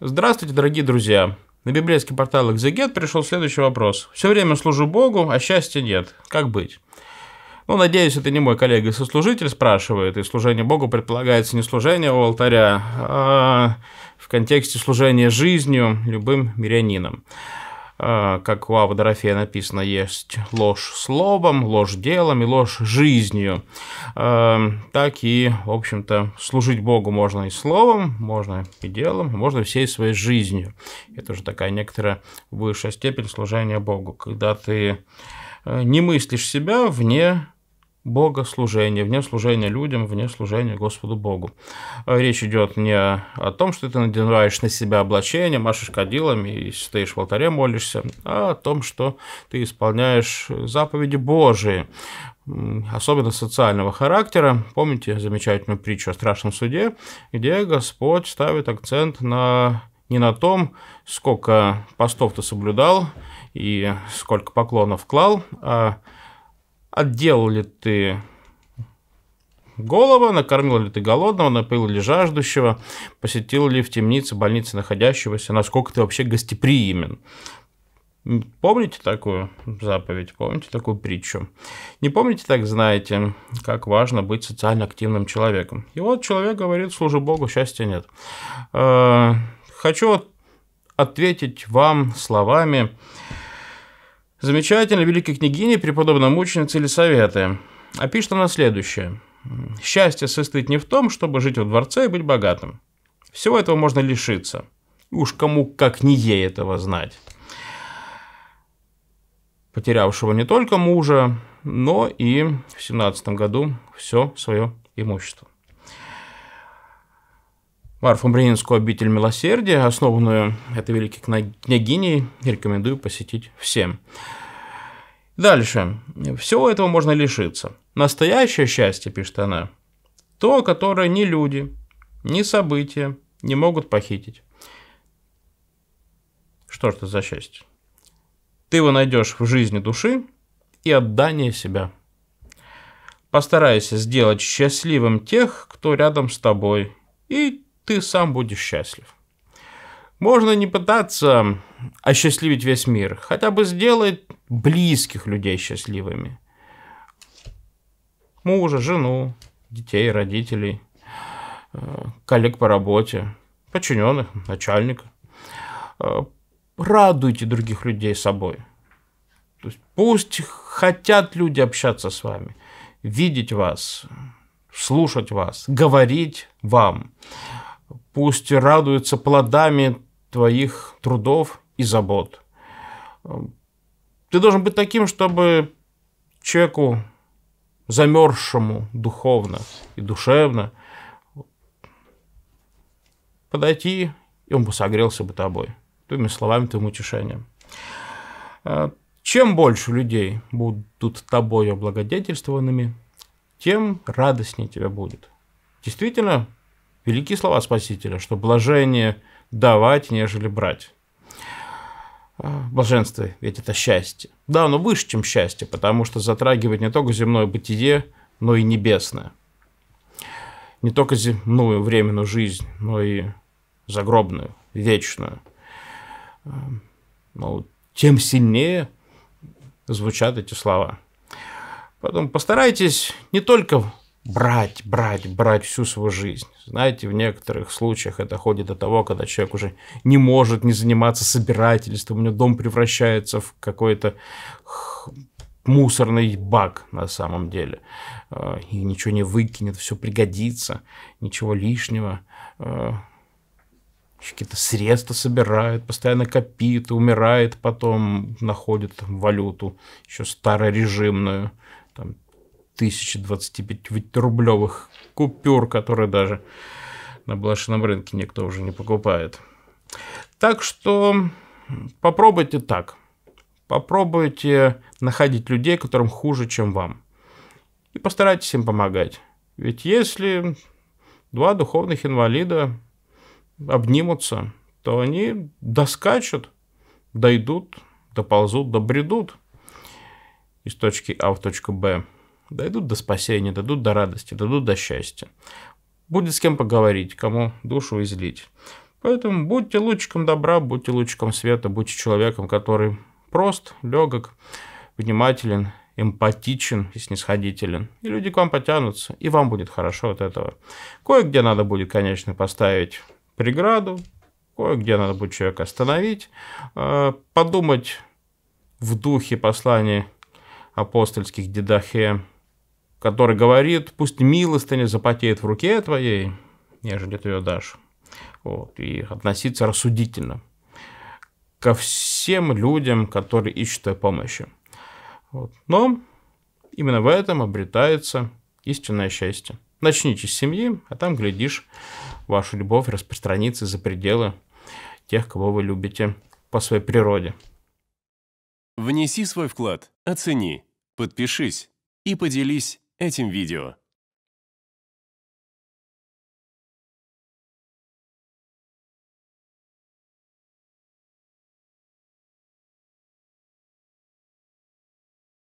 Здравствуйте, дорогие друзья! На библейский портал «Экзегет» пришел следующий вопрос. «Все время служу Богу, а счастья нет. Как быть?» Ну, надеюсь, это не мой коллега и сослужитель спрашивает, и служение Богу предполагается не служение у алтаря, а в контексте служения жизнью любым мирянином. А, как у Авы написано, есть ложь словом, ложь делом и ложь жизнью. А, так и, в общем-то, служить Богу можно и словом, можно и делом, можно всей своей жизнью. Это уже такая некоторая высшая степень служения Богу, когда ты э, не мыслишь себя вне богослужение, вне служения людям, вне служения Господу Богу. Э, речь идет не о том, что ты надеваешь на себя облачение, машешь кадилами и стоишь в алтаре, молишься, а о том, что ты исполняешь заповеди Божии, особенно социального характера. Помните замечательную притчу о страшном суде, где Господь ставит акцент на не на том, сколько постов ты соблюдал и сколько поклонов клал, а отделал ли ты голову, накормил ли ты голодного, напоил ли жаждущего, посетил ли в темнице, больнице находящегося, насколько ты вообще гостеприимен. Помните такую заповедь, помните такую притчу? Не помните, так знаете, как важно быть социально активным человеком. И вот человек говорит, служи Богу, счастья нет. Э, хочу ответить вам словами Замечательно, великой княгини, преподобная мученица или советы. А пишет она следующее. «Счастье состоит не в том, чтобы жить во дворце и быть богатым. Всего этого можно лишиться. И уж кому как не ей этого знать» потерявшего не только мужа, но и в 17 году все свое имущество. Варфомбрининскую обитель милосердия, основанную этой великой княгиней, рекомендую посетить всем. Дальше. Всего этого можно лишиться. Настоящее счастье, пишет она, то, которое ни люди, ни события не могут похитить. Что же это за счастье? Ты его найдешь в жизни души и отдание себя. Постарайся сделать счастливым тех, кто рядом с тобой, и ты сам будешь счастлив. Можно не пытаться осчастливить весь мир, хотя бы сделать близких людей счастливыми. Мужа, жену, детей, родителей, э, коллег по работе, подчиненных, начальника. Э, радуйте других людей собой. То есть пусть хотят люди общаться с вами, видеть вас, слушать вас, говорить вам. Пусть радуются плодами твоих трудов и забот. Ты должен быть таким, чтобы человеку, замерзшему духовно и душевно, подойти, и он бы согрелся бы тобой. Твоими словами, твоим утешением. А, чем больше людей будут тобой облагодетельствованными, тем радостнее тебя будет. Действительно, Великие слова Спасителя, что блажение давать, нежели брать. А, блаженство, ведь это счастье. Да, оно выше, чем счастье, потому что затрагивает не только земное бытие, но и небесное. Не только земную временную жизнь, но и загробную, вечную. Ну, тем сильнее звучат эти слова. Потом постарайтесь не только брать, брать, брать всю свою жизнь. Знаете, в некоторых случаях это ходит до того, когда человек уже не может не заниматься собирательством, у него дом превращается в какой-то мусорный бак на самом деле. Э, и ничего не выкинет, все пригодится, ничего лишнего. Э, какие-то средства собирает, постоянно копит, умирает потом, находит валюту, еще старорежимную, там тысяч 25-рублевых купюр, которые даже на блошином рынке никто уже не покупает. Так что попробуйте так. Попробуйте находить людей, которым хуже, чем вам. И постарайтесь им помогать. Ведь если два духовных инвалида обнимутся, то они доскачут, дойдут, доползут, добредут из точки А в точку Б. Дойдут до спасения, дойдут до радости, дойдут до счастья. Будет с кем поговорить, кому душу излить. Поэтому будьте лучиком добра, будьте лучиком света, будьте человеком, который прост, легок, внимателен, эмпатичен и снисходителен. И люди к вам потянутся, и вам будет хорошо от этого. Кое-где надо будет, конечно, поставить преграду, кое-где надо будет человека остановить, э, подумать в духе послания апостольских Дедахе который говорит, пусть милостыня запотеет в руке твоей, нежели ты ее дашь. Вот, и относиться рассудительно ко всем людям, которые ищут твоей помощи. Вот. Но именно в этом обретается истинное счастье. Начните с семьи, а там, глядишь, ваша любовь распространится за пределы тех, кого вы любите по своей природе. Внеси свой вклад, оцени, подпишись и поделись этим видео.